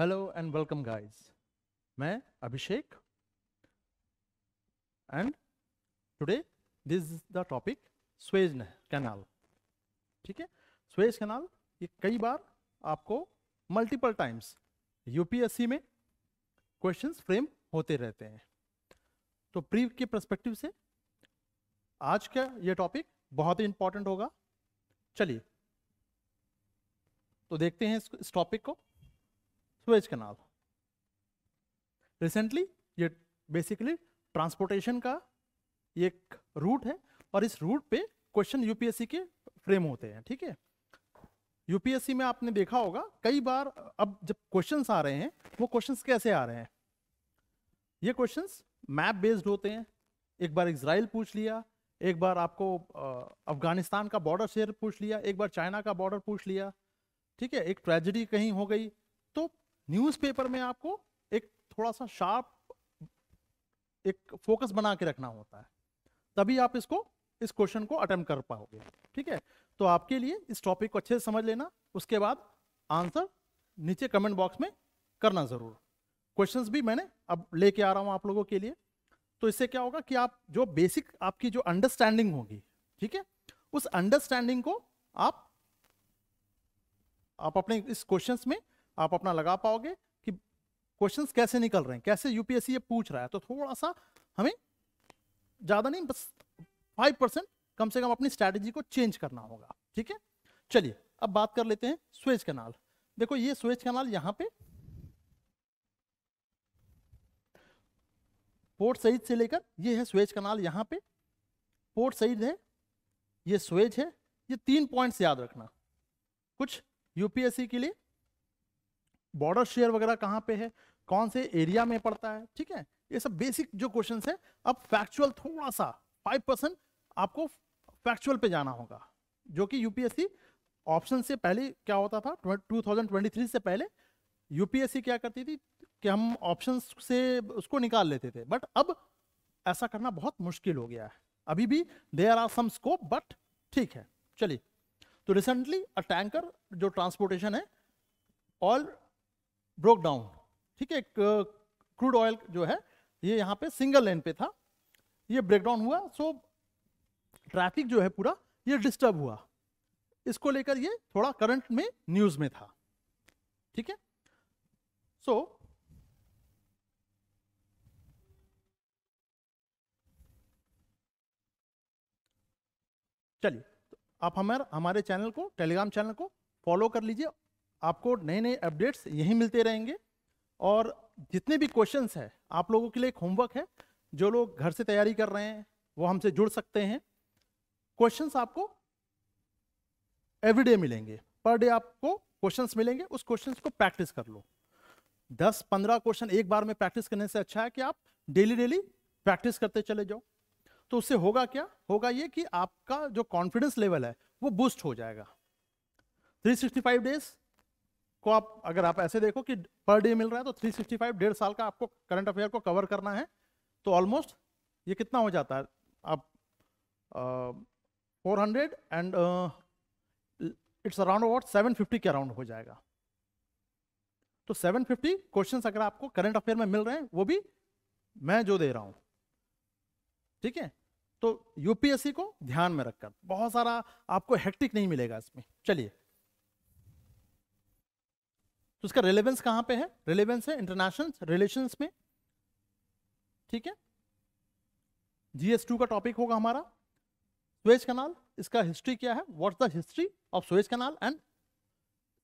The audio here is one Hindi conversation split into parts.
हेलो एंड वेलकम गाइस मैं Abhishek and today this is the topic Suez canal ठीक है स्वेज कैनाल ये कई बार आपको मल्टीपल टाइम्स यूपीएससी में क्वेश्चंस फ्रेम होते रहते हैं तो प्री के परस्पेक्टिव से आज का ये टॉपिक बहुत ही इंपॉर्टेंट होगा चलिए तो देखते हैं इस टॉपिक को सुएज कनाल रिसेंटली ये बेसिकली ट्रांसपोर्टेशन का एक रूट है और इस रूट पे क्वेश्चन यूपीएससी के फ्रेम होते हैं ठीक है यूपीएससी में आपने देखा होगा कई बार अब जब क्वेश्चंस आ रहे हैं वो क्वेश्चंस कैसे आ रहे हैं ये क्वेश्चंस मैप बेस्ड होते हैं एक बार इसराइल पूछ लिया एक बार आपको अफगानिस्तान का बॉर्डर शेयर पूछ लिया एक बार चाइना का बॉर्डर पूछ लिया ठीक है एक ट्रेजिडी कहीं हो गई तो न्यूज़पेपर में आपको एक थोड़ा सा शार्प एक फोकस बना के रखना होता है तभी आप इसको इस क्वेश्चन को अटेम्प्ट कर पाओगे ठीक है तो आपके लिए इस टॉपिक को अच्छे से समझ लेना उसके बाद आंसर नीचे कमेंट बॉक्स में करना ज़रूर क्वेश्चंस भी मैंने अब लेके आ रहा हूँ आप लोगों के लिए तो इससे क्या होगा कि आप जो बेसिक आपकी जो अंडरस्टैंडिंग होगी ठीक है उस अंडरस्टैंडिंग को आप आप अपने इस क्वेश्चंस में आप अपना लगा पाओगे कि क्वेश्चन कैसे निकल रहे हैं कैसे यूपीएससी ये पूछ रहा है तो थोड़ा सा हमें ज़्यादा नहीं बस फाइव परसेंट कम से कम अपनी स्ट्रैटेजी को चेंज करना होगा ठीक है चलिए अब बात कर लेते हैं स्वेज कैनाल देखो ये स्वेज कैनाल यहाँ पे पोर्ट सईद से लेकर ये है स्वेज कनाल यहाँ पे पोर्ट सईद है ये स्वेज है ये तीन पॉइंट्स याद रखना कुछ यूपीएससी के लिए बॉर्डर शेयर वगैरह कहाँ पे है कौन से एरिया में पड़ता है ठीक है ये सब बेसिक जो क्वेश्चन है अब फैक्चुअल थोड़ा सा फाइव परसेंट आपको फैक्चुअल पे जाना होगा जो कि यूपीएससी ऑप्शन से पहले क्या होता था 2023 से पहले यूपीएससी क्या करती थी कि हम ऑप्शन से उसको निकाल लेते थे बट अब ऐसा करना बहुत मुश्किल हो गया है अभी भी there are some scope but ठीक है चलिए तो रिसेंटली अ टैंकर जो ट्रांसपोर्टेशन है ऑल ब्रोक डाउन ठीक है क्रूड ऑयल uh, जो है ये यहाँ पे सिंगल लेन पे था ये ब्रेकडाउन हुआ सो ट्रैफिक जो है पूरा ये डिस्टर्ब हुआ इसको लेकर ये थोड़ा करंट में न्यूज में था ठीक है सो चलिए तो आप हमारे हमारे चैनल को टेलीग्राम चैनल को फॉलो कर लीजिए आपको नए नए अपडेट्स यहीं मिलते रहेंगे और जितने भी क्वेश्चन हैं आप लोगों के लिए एक होमवर्क है जो लोग घर से तैयारी कर रहे हैं वो हमसे जुड़ सकते हैं क्वेश्चन आपको एवरीडे मिलेंगे पर डे आपको क्वेश्चंस मिलेंगे उस क्वेश्चंस को प्रैक्टिस कर लो दस पंद्रह क्वेश्चन एक बार में प्रैक्टिस करने से अच्छा है कि आप डेली डेली प्रैक्टिस करते चले जाओ तो उससे होगा क्या होगा ये कि आपका जो कॉन्फिडेंस लेवल है वो बूस्ट हो जाएगा 365 डेज को आप अगर आप ऐसे देखो कि पर डे मिल रहा है तो 365 डेढ़ साल का आपको करंट अफेयर को कवर करना है तो ऑलमोस्ट ये कितना हो जाता है आप four hundred and it's around about seven fifty के अराउंड हो जाएगा तो सेवन फिफ्टी क्वेश्चन अगर आपको करंट अफेयर में मिल रहे हैं वो भी मैं जो दे रहा हूँ ठीक है तो यूपीएससी को ध्यान में रखकर बहुत सारा आपको हेक्टिक नहीं मिलेगा इसमें चलिए तो उसका रिलेवेंस कहाँ पे है रिलेवेंस है इंटरनेशनल रिलेशंस में ठीक है जीएस टू का टॉपिक होगा हमारा स्वेज कनाल इसका हिस्ट्री क्या है what's the history of Suez canal and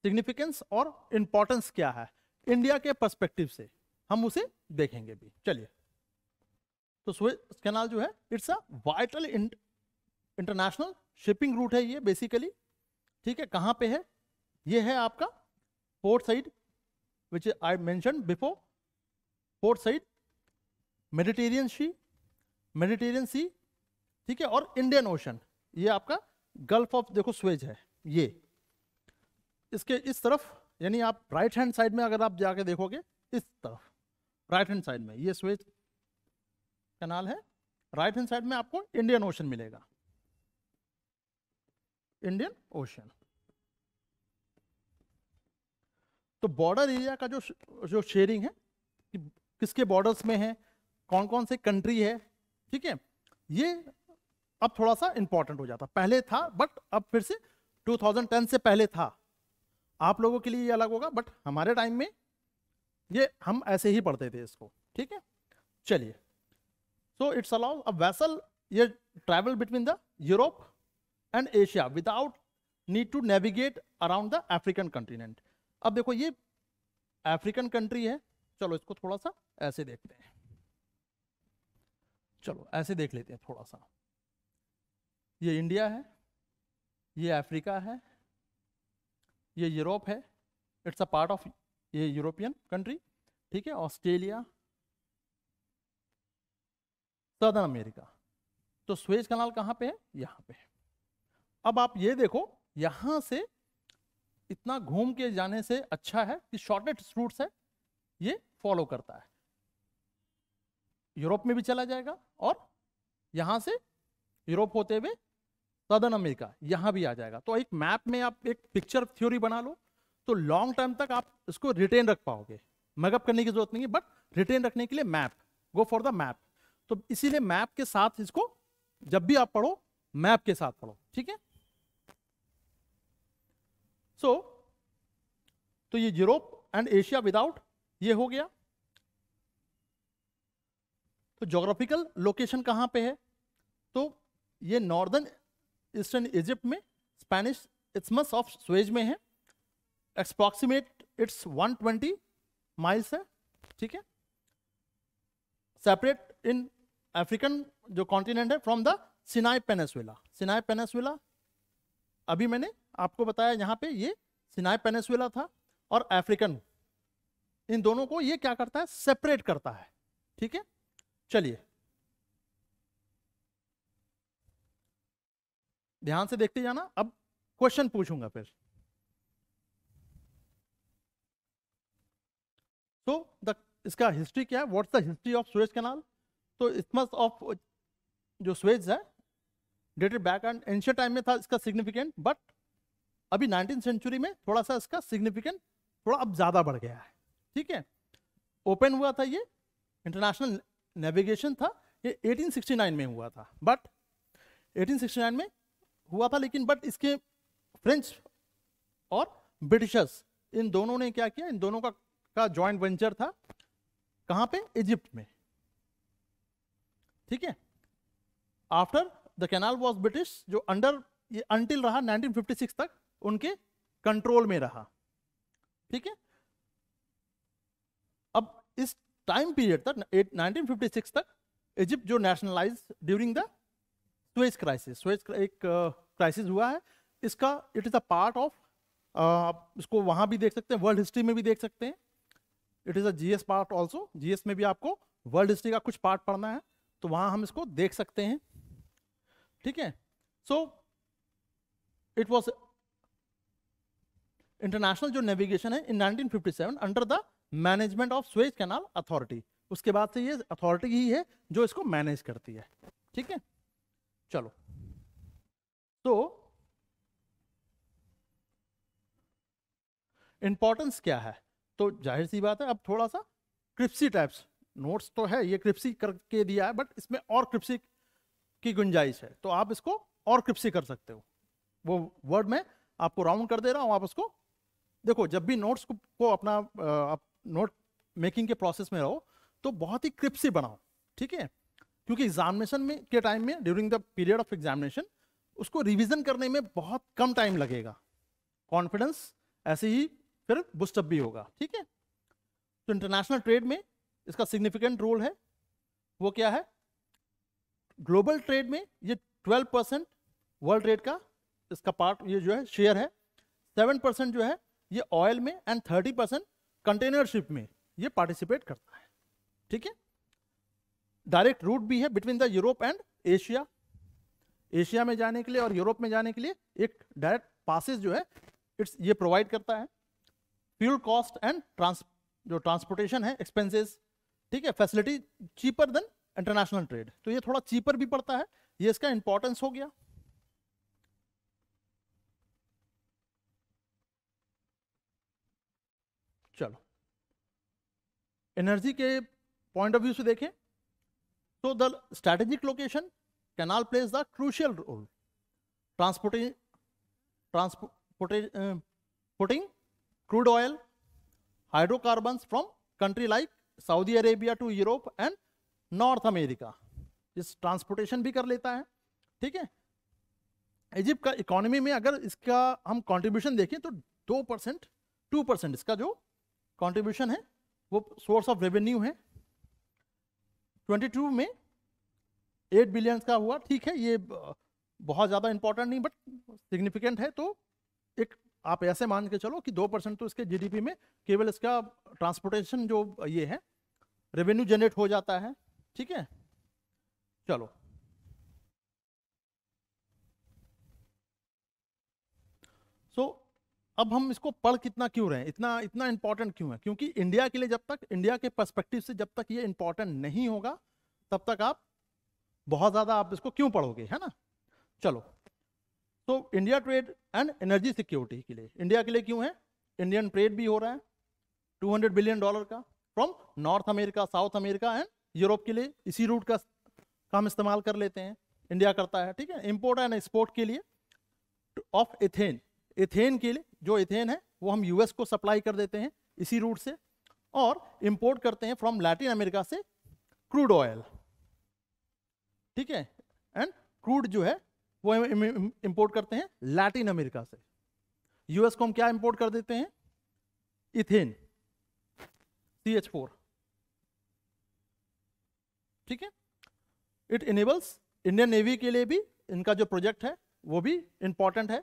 significance और इंपॉर्टेंस क्या है इंडिया के परस्पेक्टिव से हम उसे देखेंगे भी चलिए तो स्वेज कैनाल जो है it's a vital international shipping route है ये बेसिकली ठीक है कहाँ पे है ये है आपका port side, which I mentioned before, port side, Mediterranean sea Mediterranean sea ठीक है और इंडियन ओशन ये आपका गल्फ ऑफ देखो स्वेज है ये इसके इस तरफ यानी आप राइट हैंड साइड में अगर आप जाके देखोगे इस तरफ राइट हैंड साइड में ये स्वेज कनाल है राइट हैंड साइड में आपको इंडियन ओशन मिलेगा इंडियन ओशन तो बॉर्डर एरिया का जो जो शेयरिंग है कि किसके बॉर्डर्स में है कौन कौन से कंट्री है ठीक है ये अब थोड़ा सा इंपॉर्टेंट हो जाता पहले था बट अब फिर से 2010 से पहले था आप लोगों के लिए ये अलग होगा बट हमारे टाइम में ये हम ऐसे ही पढ़ते थे इसको ठीक है चलिए so it's allow a vessel ये travel between the Europe and Asia without need to navigate around the African continent अब देखो ये अफ्रीकन कंट्री है चलो इसको थोड़ा सा ऐसे देखते हैं चलो ऐसे देख लेते हैं थोड़ा सा ये इंडिया है ये अफ्रीका है ये यूरोप है इट्स अ पार्ट ऑफ ये यूरोपियन कंट्री ठीक है ऑस्ट्रेलिया सदर्न अमेरिका तो स्वेज कनाल कहाँ पे है यहाँ पे है अब आप ये देखो यहाँ से इतना घूम के जाने से अच्छा है कि शॉर्टेस्ट रूट्स है ये फॉलो करता है यूरोप में भी चला जाएगा और यहां से यूरोप होते हुए सदर्न अमेरिका यहां भी आ जाएगा तो एक मैप में आप एक पिक्चर थ्योरी बना लो तो लॉन्ग टर्म तक आप इसको रिटेन रख पाओगे मैगअप करने की जरूरत नहीं है बट रिटेन रखने के लिए map go for the map तो इसीलिए मैप के साथ इसको जब भी आप पढ़ो मैप के साथ पढ़ो ठीक है सो so, तो ये यूरोप एंड एशिया विदाउट ये हो गया तो जोग्राफिकल लोकेशन कहाँ पे है तो ये नॉर्दर्न ईस्टर्न इजिप्ट में स्पेनिश इथमस ऑफ स्वेज में है एक्सप्रॉक्सीमेट इट्स 120 माइल्स है ठीक है सेपरेट इन अफ्रीकन जो कॉन्टिनेंट है from the Sinai peninsula Sinai peninsula अभी मैंने आपको बताया यहाँ पे ये सिनाई पेनेसुला था और अफ्रीकन इन दोनों को ये क्या करता है सेपरेट करता है ठीक है चलिए ध्यान से देखते जाना अब क्वेश्चन पूछूंगा फिर तो द इसका हिस्ट्री क्या है what's the history of Suez canal तो इथमस ऑफ जो स्वेज है dated back and ancient time में था इसका सिग्निफिकेंट बट अभी नाइनटीन सेंचुरी में थोड़ा सा इसका सिग्निफिकेंट थोड़ा अब ज़्यादा बढ़ गया है ठीक है ओपन हुआ था ये इंटरनेशनल नेविगेशन था ये 1869 में हुआ था बट 1869 में हुआ था लेकिन बट इसके फ्रेंच और ब्रिटिशर्स इन दोनों ने क्या किया इन दोनों का का जॉइंट वेंचर था कहाँ पे इजिप्ट में ठीक है after the canal was British जो अंडर ये अंटिल रहा 1956 तक उनके कंट्रोल में रहा ठीक है अब इस टाइम पीरियड तक 1956 तक इजिप्ट जो nationalise during the Suez crisis Suez एक क्राइसिस हुआ है इसका it is a part of आप इसको वहां भी देख सकते हैं वर्ल्ड हिस्ट्री में भी देख सकते हैं it is a GS part also GS में भी आपको वर्ल्ड हिस्ट्री का कुछ पार्ट पढ़ना है तो वहां हम इसको देख सकते हैं ठीक है सो इट वॉज इंटरनेशनल जो नेविगेशन है in 1957 under the management of Suez canal authority उसके बाद से ये अथॉरिटी ही है जो इसको मैनेज करती है ठीक है चलो तो इंपॉर्टेंस क्या है तो जाहिर सी बात है अब थोड़ा सा क्रिप्सी टाइप्स नोट्स तो है ये क्रिप्सी करके दिया है बट इसमें और क्रिप्सी की गुंजाइश है तो आप इसको और क्रिप्सी कर सकते हो वो वर्ड में आपको राउंड कर दे रहा हूँ आप उसको देखो जब भी नोट्स को, को अपना आप नोट मेकिंग के प्रोसेस में रहो तो बहुत ही क्रिप्सी बनाओ ठीक है क्योंकि एग्जामिनेशन में के टाइम में during the period of examination उसको रिविजन करने में बहुत कम टाइम लगेगा कॉन्फिडेंस ऐसे ही फिर बुस्टअप भी होगा ठीक है तो इंटरनेशनल ट्रेड में इसका सिग्निफिकेंट रोल है वो क्या है ग्लोबल ट्रेड में ये 12 परसेंट वर्ल्ड ट्रेड का इसका पार्ट ये जो है शेयर है 7 परसेंट जो है ये ऑयल में एंड 30 परसेंट कंटेनरशिप में ये पार्टिसिपेट करता है ठीक है डायरेक्ट रूट भी है between the Europe and Asia Asia में जाने के लिए और यूरोप में जाने के लिए एक डायरेक्ट पासिस जो है इट्स ये प्रोवाइड करता है फ्यूल कॉस्ट एंड ट्रांस जो ट्रांसपोर्टेशन है एक्सपेंसेस ठीक है facility cheaper than international trade तो ये थोड़ा चीपर भी पड़ता है ये इसका इंपॉर्टेंस हो गया चलो एनर्जी के पॉइंट ऑफ व्यू से देखें तो the strategic location canal plays the crucial role transporting transporting crude oil hydrocarbons from country like Saudi Arabia to Europe and North America इस ट्रांसपोर्टेशन भी कर लेता है ठीक है इजिप्ट का इकोनॉमी में अगर इसका हम कंट्रीब्यूशन देखें तो दो परसेंट टू परसेंट इसका जो कंट्रीब्यूशन है वो सोर्स ऑफ रेवेन्यू है 22 में 8 बिलियंस का हुआ ठीक है ये बहुत ज़्यादा इंपॉर्टेंट नहीं बट सिग्निफिकेंट है तो एक आप ऐसे मान के चलो कि दो परसेंट तो इसके जीडीपी में केवल इसका ट्रांसपोर्टेशन जो ये है रेवेन्यू जनरेट हो जाता है ठीक है चलो अब हम इसको पढ़ कितना क्यों रहे हैं इतना इतना इंपॉर्टेंट क्यों है क्योंकि इंडिया के लिए जब तक इंडिया के पर्सपेक्टिव से जब तक ये इंपॉर्टेंट नहीं होगा तब तक आप बहुत ज़्यादा आप इसको क्यों पढ़ोगे है ना चलो तो India trade and energy security के लिए इंडिया के लिए क्यों है इंडियन ट्रेड भी हो रहा है 200 बिलियन डॉलर का from North America South America and Europe के लिए इसी रूट का काम इस्तेमाल कर लेते हैं इंडिया करता है ठीक है इम्पोर्ट एंड एक्सपोर्ट के लिए ऑफ इथेन इथेन के लिए जो इथेन है वो हम यूएस को सप्लाई कर देते हैं इसी रूट से और इंपोर्ट करते हैं फ्रॉम लैटिन अमेरिका से क्रूड ऑयल ठीक है एंड क्रूड जो है वो इंपोर्ट करते हैं लैटिन अमेरिका से यूएस को हम क्या इंपोर्ट कर देते हैं इथेन सी एच फोर ठीक है इट इनेबल्स इंडियन नेवी के लिए भी इनका जो प्रोजेक्ट है वो भी इंपॉर्टेंट है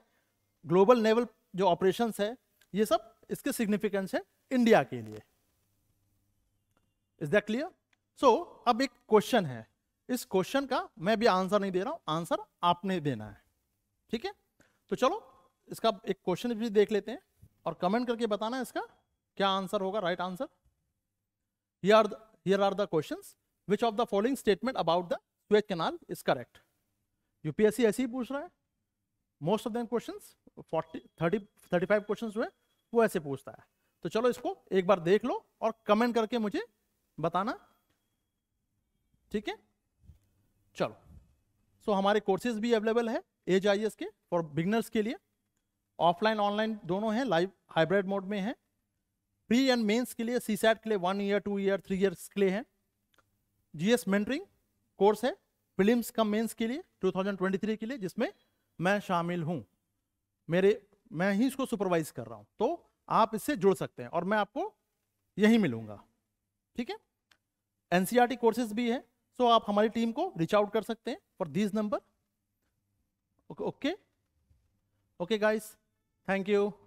ग्लोबल नेवल जो ऑपरेशन है ये सब इसके सिग्निफिकेंस है इंडिया के लिए इज दैट क्लियर सो अब एक क्वेश्चन है इस क्वेश्चन का मैं भी आंसर नहीं दे रहा हूं आंसर आपने देना है ठीक है तो चलो इसका एक क्वेश्चन भी देख लेते हैं और कमेंट करके बताना इसका क्या आंसर होगा right answer here are the question which of the following statement about the Suez canal is correct UPSC ऐसे ही पूछ रहा है most of them questions 40 30 35 questions जो है वो ऐसे पूछता है तो चलो इसको एक बार देख लो और कमेंट करके मुझे बताना ठीक है चलो सो so, हमारे कोर्सेज भी अवेलेबल है एज आई के फॉर बिगनर्स के लिए ऑफलाइन ऑनलाइन दोनों हैं लाइव हाइब्रिड मोड में हैं प्री एंड मेंस के लिए सी के लिए one year two year three years के लिए हैं जीएस मेंटरिंग कोर्स है फिल्म्स का मेंस के लिए 2023 के लिए जिसमें मैं शामिल हूं मेरे मैं ही इसको सुपरवाइज कर रहा हूं तो आप इससे जुड़ सकते हैं और मैं आपको यही मिलूंगा ठीक है एनसीईआरटी कोर्सेज e भी है सो so आप हमारी टीम को रीच आउट कर सकते हैं for this number okay okay guys thank you